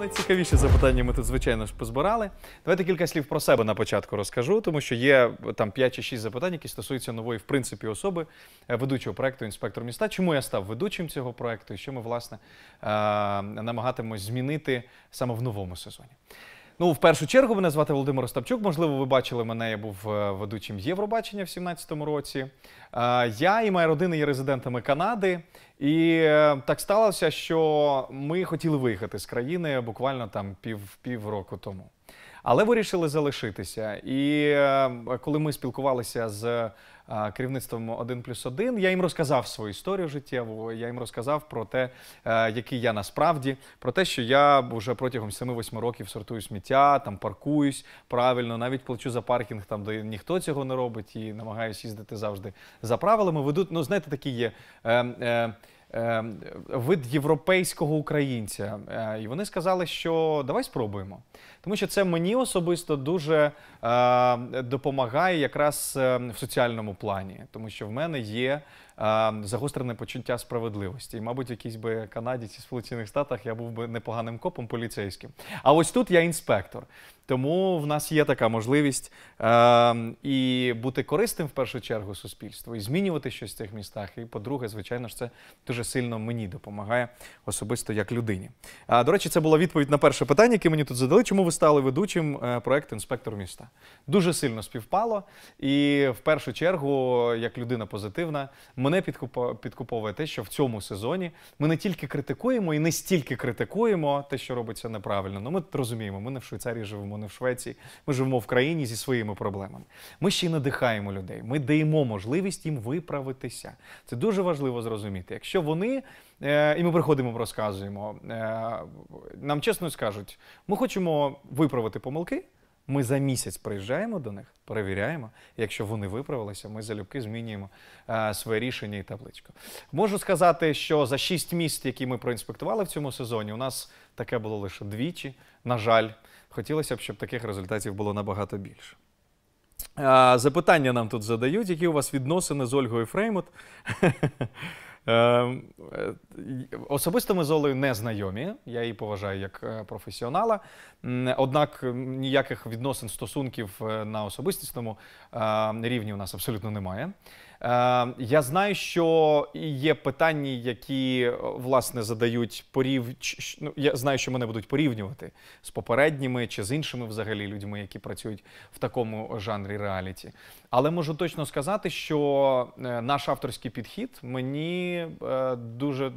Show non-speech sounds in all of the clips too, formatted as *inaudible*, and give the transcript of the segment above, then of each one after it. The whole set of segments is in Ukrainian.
найцікавіші запитання ми тут, звичайно ж, позбирали. Давайте кілька слів про себе на початку розкажу, тому що є е, там 5 чи 6 запитань, які стосуються нової, в принципі, особи е, ведучого проекту інспектор міста. Чому я став ведучим цього проекту і що ми, власне, е, намагатимось змінити саме в новому сезоні? Ну, в першу чергу мене звати Володимир Остапчук. Можливо, ви бачили мене. Я був е, ведучим Євробачення в 2017 році. Е, я і моя родина є резидентами Канади, і е, так сталося, що ми хотіли виїхати з країни буквально там пів півроку тому. Але вирішили залишитися. І коли ми спілкувалися з керівництвом 1 плюс 1. Я їм розказав свою історію життєву. Я їм розказав про те, е, який я насправді, про те, що я вже протягом 7-8 років сортую сміття, там паркуюсь правильно, навіть плачу за паркінг, там де ніхто цього не робить, і намагаюся їздити завжди за правилами. Ведуть, ну знаєте, такі є. Е, е, Ем, вид європейського українця. Е, і вони сказали, що давай спробуємо. Тому що це мені особисто дуже е, допомагає якраз е, в соціальному плані, тому що в мене є загострене почуття справедливості. І, мабуть, в би Канаді чи Сполучених Штатах я був би непоганим копом поліцейським. А ось тут я інспектор. Тому в нас є така можливість е, і бути корисним в першу чергу суспільству, і змінювати щось в цих містах. І по-друге, звичайно ж, це дуже сильно мені допомагає особисто як людині. А до речі, це була відповідь на перше питання, яке мені тут задали. Чому ви стали ведучим е, проекту інспектор міста? Дуже сильно співпало, і в першу чергу, як людина позитивна, мене підкуповує те, що в цьому сезоні ми не тільки критикуємо і не стільки критикуємо те, що робиться неправильно. Ну ми розуміємо, ми не в Швейцарії живемо не в Швеції. Ми живемо в країні зі своїми проблемами. Ми ще й надихаємо людей. Ми даємо можливість їм виправитися. Це дуже важливо зрозуміти. Якщо вони е, і ми приходимо, розказуємо е, нам чесно скажуть, ми хочемо виправити помилки. Ми за місяць приїжджаємо до них, перевіряємо. Якщо вони виправилися, ми залюбки змінюємо е, своє рішення і табличку. Можу сказати, що за шість міст, які ми проінспектували в цьому сезоні, у нас таке було лише двічі. На жаль. Хотілося б, щоб таких результатів було набагато більше. Запитання нам тут задають, які у вас відносини з Ольгою Фреймут. *laughs* Ем, е, особисто ми з Олею не знайомі, я її поважаю як е, професіонала. Однак ніяких відносин стосунків е, на особистісному рівні у нас абсолютно немає. Е, я знаю, що є питання, які е, власне задають порів. Ну, я знаю, що мене будуть порівнювати з попередніми чи з іншими взагалі людьми, які працюють в такому жанрі реаліті. Але можу точно сказати, що е, наш авторський підхід мені дуже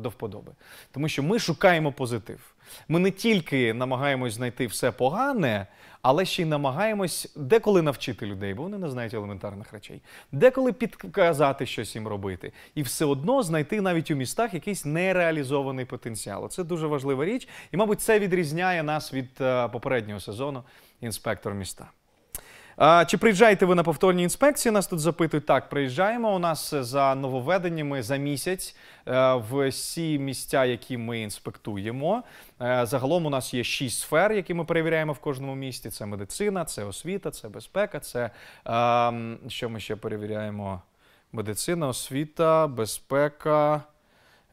до вподоби, тому що ми шукаємо позитив. Ми не тільки намагаємось знайти все погане, але ще й намагаємось деколи навчити людей, бо вони не знають елементарних речей, деколи підказати щось їм робити, і все одно знайти навіть у містах якийсь нереалізований потенціал. Це дуже важлива річ, і мабуть, це відрізняє нас від е, попереднього сезону інспектор міста. Чи приїжджаєте ви на повторні інспекції? Нас тут запитують так. Приїжджаємо у нас за нововведеннями за місяць е, в всі місця, які ми інспектуємо. Е, загалом у нас є шість сфер, які ми перевіряємо в кожному місті: це медицина, це освіта, це безпека, це ем, що ми ще перевіряємо? Медицина, освіта, безпека.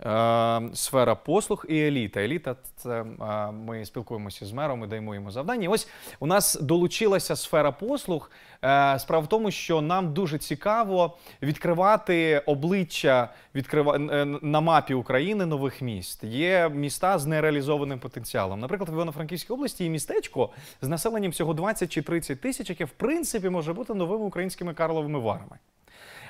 Ем, сфера послуг і еліта. Еліта це е, ми спілкуємося з мером і даємо йому завдання. І ось у нас долучилася сфера послуг. Е, справа в тому, що нам дуже цікаво відкривати обличчя відкрива... Е, на мапі України нових міст. Є міста з нереалізованим потенціалом. Наприклад, в Івано-Франківській області є містечко з населенням всього 20 чи 30 тисяч, яке в принципі може бути новими українськими карловими варами.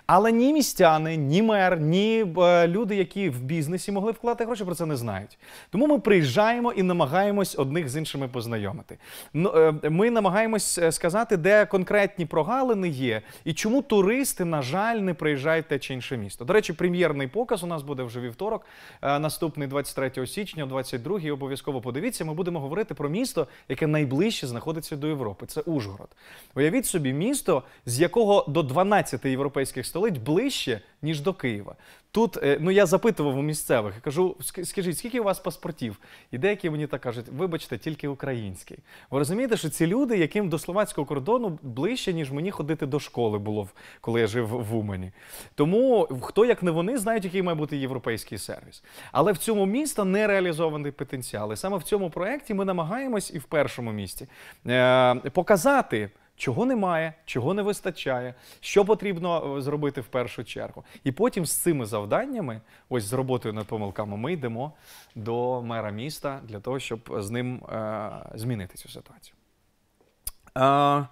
Але ні містяни, ні мер, ні е, люди, які в бізнесі могли вкладати гроші, про це не знають. Тому ми приїжджаємо і намагаємось одних з іншими познайомити. Ну, е, Ми намагаємось е, сказати, де конкретні прогалини є, і чому туристи, на жаль, не приїжджають те чи інше місто. До речі, прем'єрний показ у нас буде вже вівторок, е, наступний 23 січня, 22-й. Обов'язково подивіться. Ми будемо говорити про місто, яке найближче знаходиться до Європи. Це Ужгород. Уявіть собі, місто, з якого до 12 європейських столиць ближче, ніж до Києва. Тут е, ну я запитував у місцевих, кажу: скажіть, скільки у вас паспортів? І деякі мені так кажуть, вибачте, тільки український. Ви розумієте, що ці люди, яким до словацького кордону ближче, ніж мені ходити до школи було, коли я жив в Умані. Тому хто як не вони знають, який має бути європейський сервіс. Але в цьому місті не реалізований потенціал. І саме в цьому проєкті ми намагаємось і в першому місті е, показати чого немає, чого не вистачає, що потрібно е, зробити в першу чергу. І потім з цими завданнями, ось з роботою над помилками, ми йдемо до мера міста для того, щоб з ним е змінити цю ситуацію. Е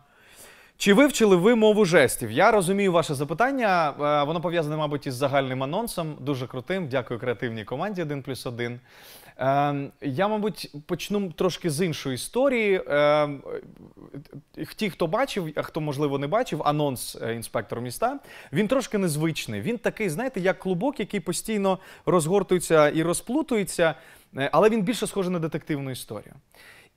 чи вивчили ви мову жестів? Я розумію ваше запитання. Е, воно пов'язане, мабуть, із загальним анонсом, дуже крутим. Дякую креативній команді 1 плюс 1. Ем, я, мабуть, почну трошки з іншої історії. Ем, ті, хто бачив, а хто, можливо, не бачив, анонс е, інспектору міста, він трошки незвичний. Він такий, знаєте, як клубок, який постійно розгортується і розплутується, е, але він більше схожий на детективну історію.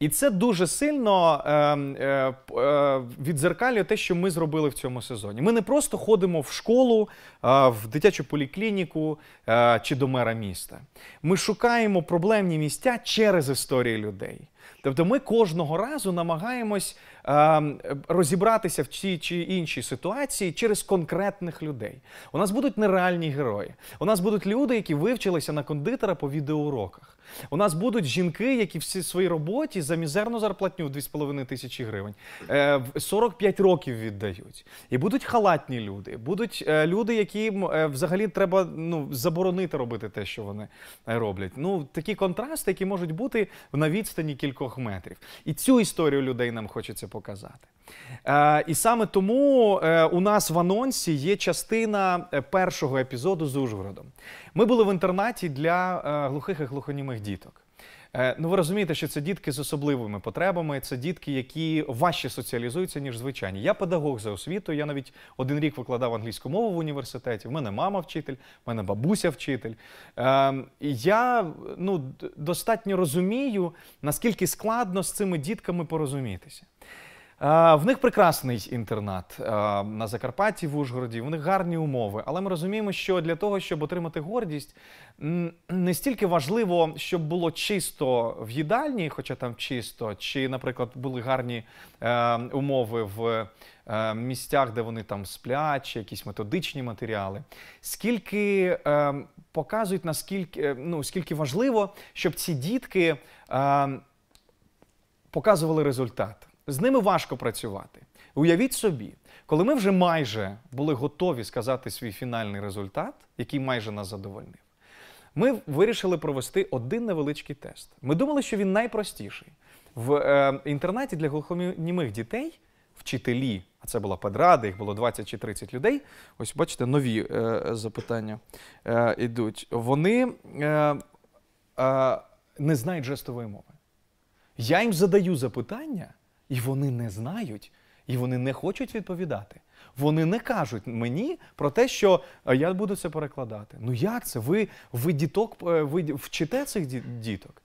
І це дуже сильно ем, е, е, відзеркалює те, що ми зробили в цьому сезоні. Ми не просто ходимо в школу, е, в дитячу поліклініку е, чи до мера міста. Ми шукаємо проблемні місця через історії людей. Тобто, ми кожного разу намагаємось. Ем, розібратися в цій чи іншій ситуації через конкретних людей. У нас будуть нереальні герої. У нас будуть люди, які вивчилися на кондитера по відеоуроках. У нас будуть жінки, які всі своїй роботі за мізерну зарплатню в 2,5 тисячі гривень 45 е, років віддають. І будуть халатні люди, будуть е, люди, яким е, взагалі треба ну, заборонити робити те, що вони роблять. Ну, такі контрасти, які можуть бути на відстані кількох метрів. І цю історію людей нам хочеться показати. Е, і саме тому е, у нас в анонсі є частина е, першого епізоду з Ужгородом. Ми були в інтернаті для глухих і глухонімих діток. Ну, ви розумієте, що це дітки з особливими потребами, це дітки, які важче соціалізуються ніж звичайні. Я педагог за освітою. Я навіть один рік викладав англійську мову в університеті. В мене мама вчитель, в мене бабуся вчитель. Ем, я ну достатньо розумію, наскільки складно з цими дітками порозумітися. В них прекрасний інтернат на Закарпатті в Ужгороді. В них гарні умови. Але ми розуміємо, що для того, щоб отримати гордість, не стільки важливо, щоб було чисто в їдальні, хоча там чисто, чи, наприклад, були гарні е, умови в е, місцях, де вони там сплять, чи якісь методичні матеріали. Скільки е, показують наскільки ну скільки важливо, щоб ці дітки показували результат. З ними важко працювати. Уявіть собі, коли ми вже майже були готові сказати свій фінальний результат, який майже нас задовольнив, ми вирішили провести один невеличкий тест. Ми думали, що він найпростіший. В е, інтернаті для глухонімих дітей вчителі, а це була педрада, їх було 20 чи 30 людей. Ось, бачите, нові е, запитання е, йдуть. Вони е, е, не знають жестової мови. Я їм задаю запитання. І вони не знають, і вони не хочуть відповідати. Вони не кажуть мені про те, що е, я буду це перекладати. Ну як це? Ви ви діток е, ви вчите цих діток?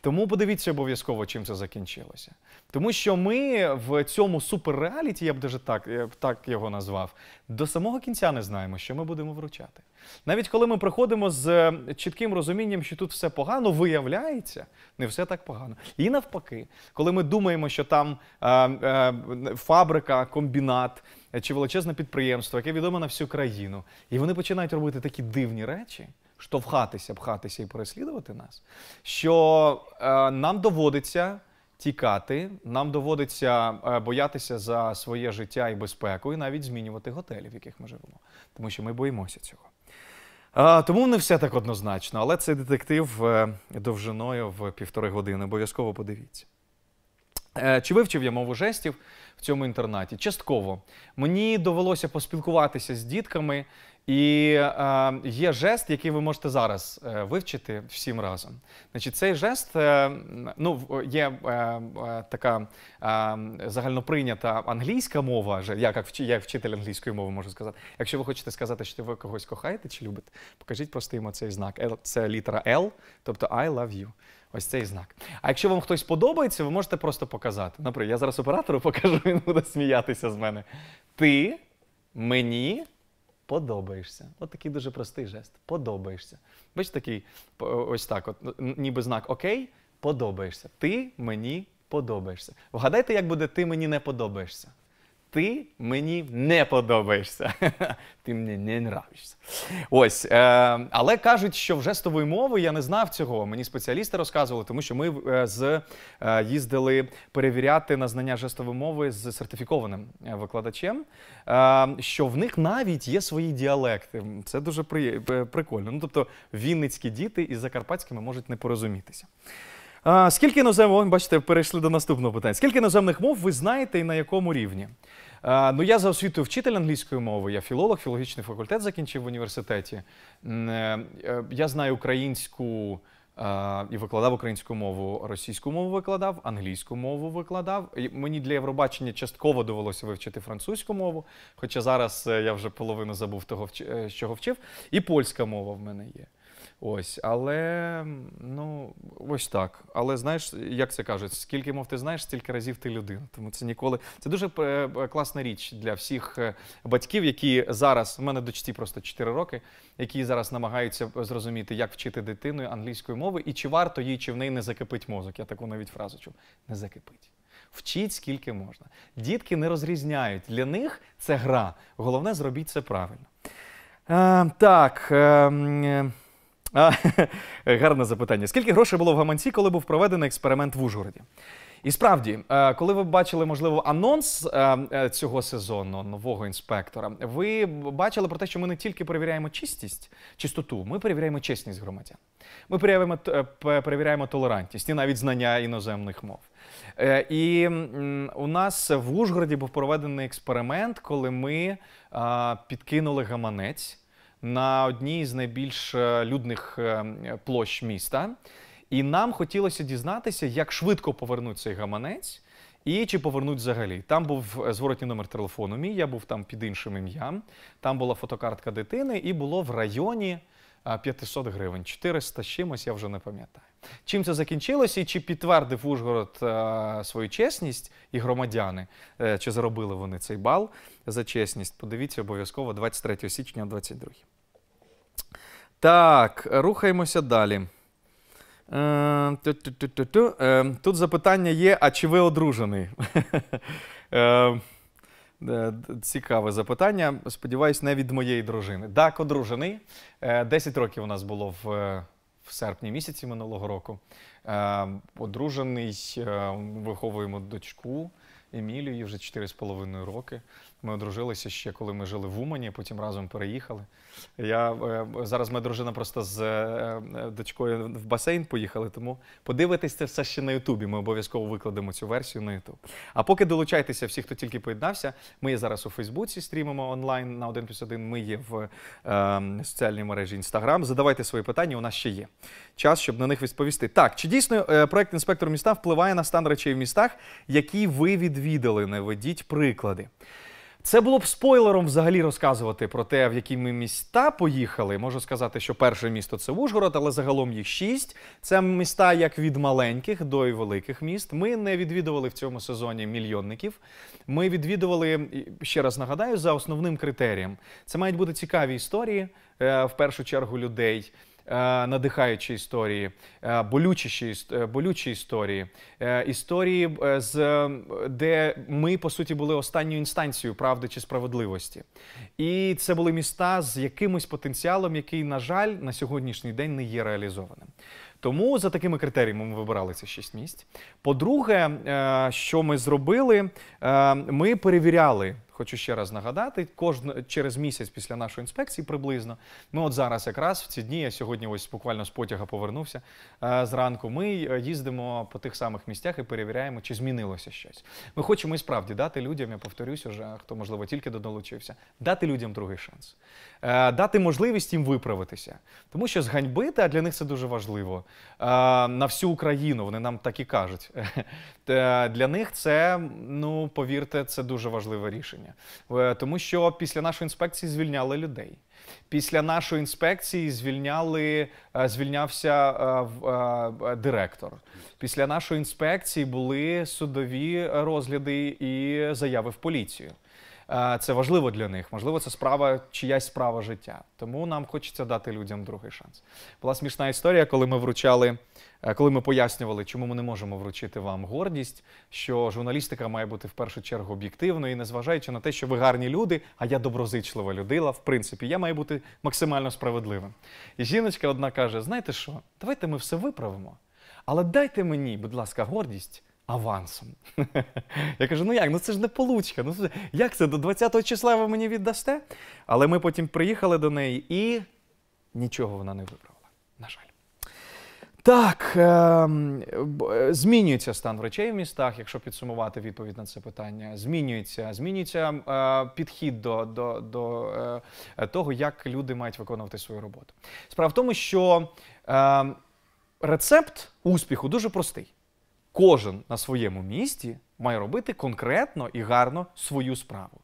Тому подивіться обов'язково, чим це закінчилося. Тому що ми в цьому суперреаліті, я б даже так, я б так його назвав, до самого кінця не знаємо, що ми будемо вручати. Навіть коли ми приходимо з е, чітким розумінням, що тут все погано, виявляється, не все так погано. І навпаки, коли ми думаємо, що там е, е, фабрика, комбінат. Е, чи величезне підприємство, яке відоме на всю країну, і вони починають робити такі дивні речі, штовхатися, пхатися і переслідувати нас, що е, нам доводиться. Тікати нам доводиться е, боятися за своє життя і безпеку, і навіть змінювати готелі, в яких ми живемо, тому що ми боїмося цього. А, Тому не все так однозначно, але цей детектив е, довжиною в півтори години. Обов'язково подивіться. Чи вивчив я мову жестів? в цьому інтернаті. Частково мені довелося поспілкуватися з дітками, і е, є жест, який ви можете зараз е, вивчити всім разом. Значить, цей жест е, ну, є е, е, така е, загальноприйнята англійська мова. як, як вчитель англійської мови можу сказати. Якщо ви хочете сказати, що ви когось кохаєте чи любите, покажіть просто йому цей знак. Це літера L, тобто I love you. Ось цей знак. А якщо вам хтось подобається, ви можете просто показати. Наприклад, я зараз оператору *laughs* покажу, він буде сміятися з мене. Ти мені подобаєшся. От такий дуже простий жест. Подобаєшся. Бачите, такий ось так: от, ніби знак Окей, подобаєшся. Ти мені подобаєшся. Вгадайте, як буде ти мені не подобаєшся. Ти мені не подобаєшся. *laughs* Ти мені не нравишся. Ось. Е, Але кажуть, що в жестової мови я не знав цього. Мені спеціалісти розказували, тому що ми е, з е, їздили перевіряти на знання жестової мови з сертифікованим е, викладачем, е, що в них навіть є свої діалекти. Це дуже при, е, прикольно. Ну, Тобто, вінницькі діти із закарпатськими можуть не порозумітися. Скільки іноземних, бачите, перейшли до наступного питання. Скільки іноземних мов ви знаєте і на якому рівні? ну, я за освітою вчитель англійської мови, я філолог, філологічний факультет закінчив в університеті. Е, е, я знаю українську. І викладав українську мову, російську мову викладав, англійську мову викладав. мені для Євробачення частково довелося вивчити французьку мову, хоча зараз е, я вже половину забув того, що вчив, і польська мова в мене є. Ось, але ну ось так. Але знаєш, як це кажуть, скільки мов ти знаєш, стільки разів ти людина. Тому це ніколи це дуже е, е, класна річ для всіх е, батьків, які зараз в мене дочці просто 4 роки, які зараз намагаються зрозуміти, як вчити дитиною англійської мови і чи варто їй, чи в неї не закипить мозок. Я таку навіть фразу чув. Не закипить. Вчіть скільки можна. Дітки не розрізняють. Для них це гра. Головне, зробіть це правильно. Е, так. Е, а, *laughs* Гарне запитання. Скільки грошей було в гаманці, коли був проведений експеримент в Ужгороді? І справді, е, коли ви бачили, можливо, анонс е, е, цього сезону нового інспектора, ви бачили про те, що ми не тільки перевіряємо чистість, чистоту, ми перевіряємо чесність громадян. Ми перевіряємо перевіряємо толерантність і навіть знання іноземних мов. І у нас в Ужгороді був проведений експеримент, коли ми підкинули гаманець на одній з найбільш е, людних е, площ міста. І нам хотілося дізнатися, як швидко повернуть цей гаманець і чи повернуть взагалі. Там був е, зворотній номер телефону. Мій я був там під іншим ім'ям. Там була фотокартка дитини, і було в районі. 500 гривень. 400 з чимось, я вже не пам'ятаю. Чим це закінчилося і чи підтвердив Ужгород свою чесність і громадяни, е, чи заробили вони цей бал за чесність? Подивіться обов'язково 23 січня, 22. Так, рухаємося далі. Е, е, тут запитання є: а чи ви одружений? *laughs* Е, цікаве запитання. Сподіваюсь, не від моєї дружини. Так, одружений. Е, десять років у нас було в, е, в серпні місяці минулого року. Одружений, виховуємо дочку Емілію, їй вже 4,5 роки. Ми одружилися ще, коли ми жили в Умані, потім разом переїхали. Я е, Зараз моя дружина просто з е, е, дочкою в басейн поїхали, тому подивитись це все ще на Ютубі. Ми обов'язково викладемо цю версію на Ютуб. А поки долучайтеся, всі, хто тільки поєднався, ми є зараз у Фейсбуці, стрімимо онлайн на 1 плюс 1, Ми є в е, соціальній мережі Інстаграм. Задавайте свої питання, у нас ще є час, щоб на них відповісти. Так, чи дійсно проект інспектор міста впливає на стан речей в містах, які ви відвідали? Не ведіть приклади. Це було б спойлером взагалі розказувати про те, в які ми міста поїхали. Можу сказати, що перше місто це Ужгород, але загалом їх шість. Це міста як від маленьких до й великих міст. Ми не відвідували в цьому сезоні мільйонників. Ми відвідували ще раз нагадаю за основним критерієм. Це мають бути цікаві історії е, в першу чергу людей. Е, надихаючі історії, е, болючіші е, болючі історії, історії, з де ми по суті були останньою інстанцією правди чи справедливості, і це були міста з якимось потенціалом, який, на жаль, на сьогоднішній день не є реалізованим. Тому за такими критеріями ми вибирали ці 6 місць. По-друге, е, що ми зробили, е, ми перевіряли. Хочу ще раз нагадати, кожен через місяць після нашої інспекції приблизно. Ми от зараз, якраз в ці дні, я сьогодні ось буквально з потяга повернувся е, зранку. Ми їздимо по тих самих місцях і перевіряємо, чи змінилося щось. Ми хочемо і справді дати людям. Я повторюсь, уже хто можливо тільки додолучився, дати людям другий шанс, дати можливість їм виправитися, тому що зганьбити а для них це дуже важливо на всю Україну. Вони нам так і кажуть. *laughs* Для них це ну повірте, це дуже важливе рішення, е, тому що після нашої інспекції звільняли людей. Після нашої інспекції звільняли, е, звільнявся е, директор. Після нашої інспекції були судові розгляди і заяви в поліцію. Е, це важливо для них. Можливо, це справа, чиясь справа життя. Тому нам хочеться дати людям другий шанс. Була смішна історія, коли ми вручали, е, коли ми пояснювали, чому ми не можемо вручити вам гордість, що журналістика має бути в першу чергу об'єктивною, і незважаючи на те, що ви гарні люди, а я доброзичлива людина. В принципі, я маю бути максимально справедливим. І жіночка одна каже: знаєте що, давайте ми все виправимо, але дайте мені, будь ласка, гордість авансом. *laughs* Я кажу, ну як, ну це ж не получка. Ну як це? До 20-го числа ви мені віддасте? Але ми потім приїхали до неї і нічого вона не виправила. На жаль. Так, ем, е, змінюється стан речей в містах, якщо підсумувати відповідь на це питання. Змінюється, змінюється е, підхід до до, до е, того, як люди мають виконувати свою роботу. Справа в тому, що ем, рецепт успіху дуже простий кожен на своєму місці має робити конкретно і гарно свою справу.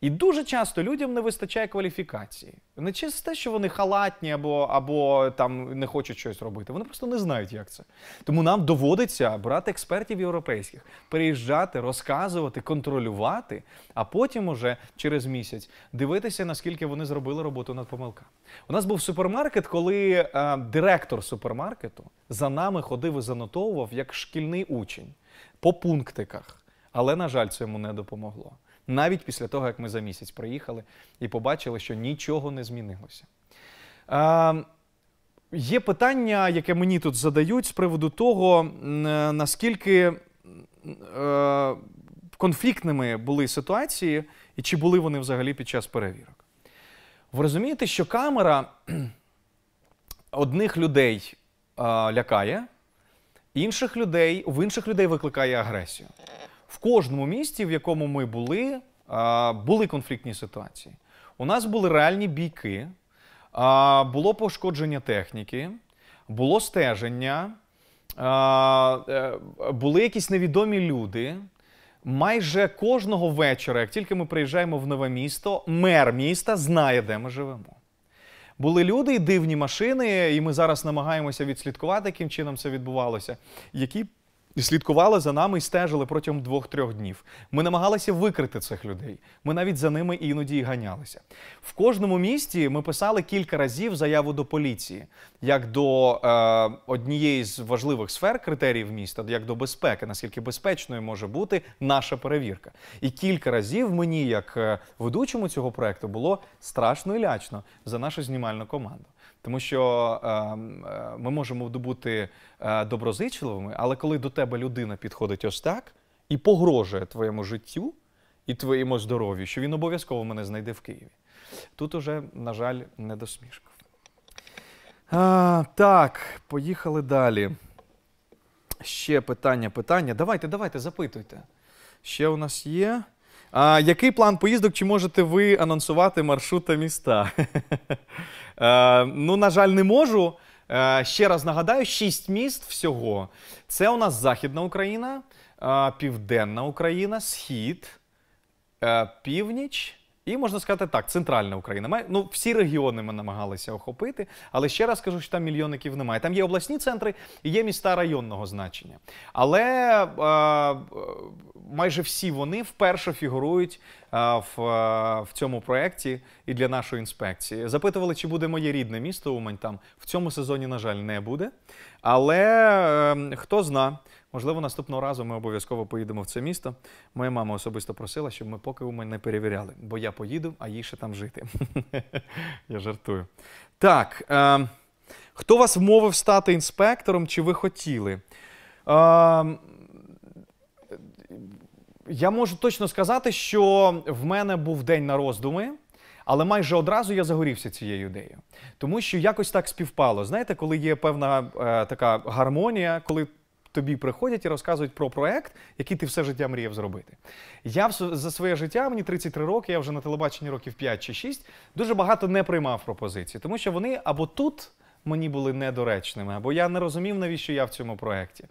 І дуже часто людям не вистачає кваліфікації. Не через те, що вони халатні або або там не хочуть щось робити. Вони просто не знають, як це. Тому нам доводиться брати експертів європейських, приїжджати, розказувати, контролювати, а потім уже через місяць дивитися, наскільки вони зробили роботу над помилками. У нас був супермаркет, коли е, директор супермаркету за нами ходив і занотовував як шкільний учень по пунктиках. Але, на жаль, це йому не допомогло навіть після того, як ми за місяць приїхали і побачили, що нічого не змінилося. Е, Є питання, яке мені тут задають з приводу того, е, наскільки е, конфліктними були ситуації, і чи були вони взагалі під час перевірок. Ви розумієте, що камера *clears throat* одних людей е, лякає, інших людей в інших людей викликає агресію в кожному місті, в якому ми були, е, були конфліктні ситуації. У нас були реальні бійки, е, було пошкодження техніки, було стеження, е, були якісь невідомі люди. Майже кожного вечора, як тільки ми приїжджаємо в нове місто, мер міста знає, де ми живемо. Були люди і дивні машини, і ми зараз намагаємося відслідкувати, яким чином це відбувалося, які слідкували за нами і стежили протягом двох-трьох днів. Ми намагалися викрити цих людей. Ми навіть за ними іноді і ганялися. В кожному місті ми писали кілька разів заяву до поліції, як до е, однієї з важливих сфер критеріїв міста, як до безпеки, наскільки безпечною може бути наша перевірка. І кілька разів мені, як е, ведучому цього проекту, було страшно і лячно за нашу знімальну команду тому що ем, е, ми можемо добути е, доброзичливими, але коли до тебе людина підходить ось так і погрожує твоєму життю і твоєму здоров'ю, що він обов'язково мене знайде в Києві. Тут уже, на жаль, не до смішків. А, Так, поїхали далі. Ще питання, питання. Давайте, давайте, запитуйте. Ще у нас є. А, Який план поїздок? Чи можете ви анонсувати маршрут та міста? *laughs* Е, ну, на жаль, не можу. Е, ще раз нагадаю: шість міст всього. Це у нас Західна Україна, е, Південна Україна, Схід, Північ. І можна сказати так, центральна Україна. Ну, всі регіони ми намагалися охопити, але ще раз кажу, що там мільйонників немає. Там є обласні центри і є міста районного значення. Але е, майже всі вони вперше фігурують е, в в цьому проєкті і для нашої інспекції. Запитували, чи буде моє рідне місто Умань там в цьому сезоні, на жаль, не буде. Але е, хто зна, Можливо, наступного разу ми обов'язково поїдемо в це місто. Моя мама особисто просила, щоб ми поки у мене не перевіряли, бо я поїду, а їй ще там жити. *laughs* Я жартую. Так. Е, хто вас вмовив стати інспектором, чи ви хотіли? Е, я можу точно сказати, що в мене був день на роздуми, але майже одразу я загорівся цією ідеєю, тому що якось так співпало. Знаєте, коли є певна е, така гармонія, коли тобі приходять і розказують про проект, який ти все життя мріяв зробити. Я за своє життя, мені 33 роки, я вже на телебаченні років 5 чи 6, дуже багато не приймав пропозиції, тому що вони або тут мені були недоречними, або я не розумів, навіщо я в цьому проєкті,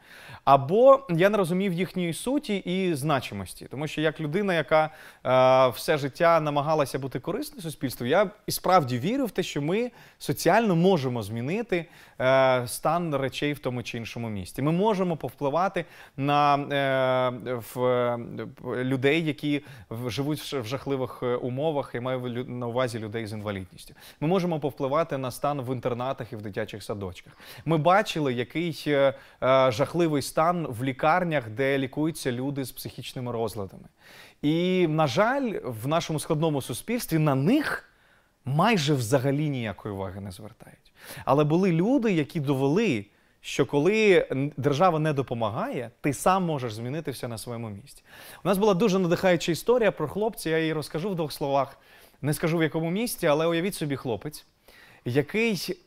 або я не розумів їхньої суті і значимості, тому що як людина, яка е, все життя намагалася бути корисною суспільству, я і справді вірю в те, що ми соціально можемо змінити е, стан речей в тому чи іншому місті. Ми можемо повпливати на е, в, людей, які живуть в жахливих е, умовах, і маю на увазі людей з інвалідністю. Ми можемо повпливати на стан в інтернатах і в дитячих садочках. Ми бачили, який е, е, жахливий стан в лікарнях, де лікуються люди з психічними розладами. І, на жаль, в нашому складному суспільстві на них майже взагалі ніякої уваги не звертають. Але були люди, які довели. Що коли держава не допомагає, ти сам можеш змінитися на своєму місці. У нас була дуже надихаюча історія про хлопця. Я її розкажу в двох словах. Не скажу в якому місці, але уявіть собі хлопець, який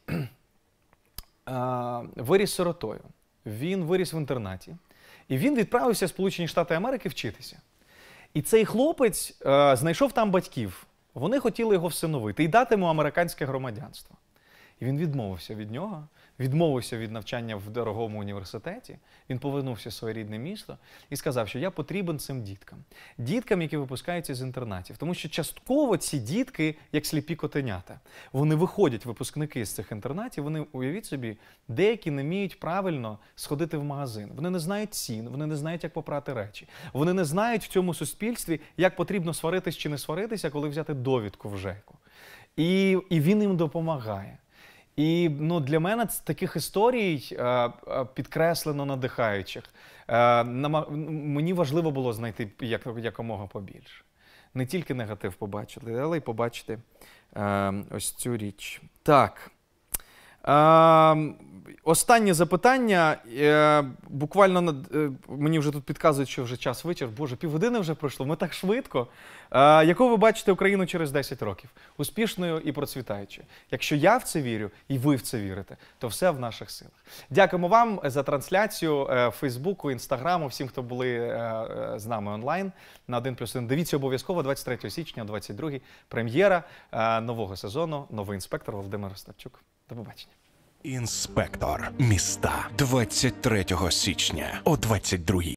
Е, виріс сиротою. Він виріс в інтернаті, і він відправився в Сполучені Штати Америки вчитися. І цей хлопець е, знайшов там батьків. Вони хотіли його всиновити і дати йому американське громадянство. І він відмовився від нього, відмовився від навчання в дорогому університеті. Він повернувся в своє рідне місто і сказав, що я потрібен цим діткам, діткам, які випускаються з інтернатів, тому що частково ці дітки, як сліпі котенята, вони виходять, випускники з цих інтернатів. Вони уявіть собі, деякі не вміють правильно сходити в магазин. Вони не знають цін, вони не знають, як попрати речі. Вони не знають в цьому суспільстві, як потрібно сваритись чи не сваритися, коли взяти довідку в ЖЕКу. І, І він їм допомагає. І ну, для мене таких історій е, е, підкреслено надихаючих. Е, мені важливо було знайти як, якомога побільше. Не тільки негатив побачити, але й побачити ем, ось цю річ. Так. Ем, останнє запитання. Е, буквально над... Е, мені вже тут підказують, що вже час вечір. Боже, півгодини вже пройшло. Ми так швидко. Е, яку ви бачите Україну через 10 років? Успішною і процвітаючою. Якщо я в це вірю, і ви в це вірите, то все в наших силах. Дякуємо вам за трансляцію Фейсбуку, Інстаграму, всім, хто були з нами онлайн на 1+,1. плюс 1. Дивіться обов'язково 23 січня, 22 прем'єра нового сезону. Новий інспектор Володимир Остапчук. До побачення. Інспектор міста 23 січня о 22-й.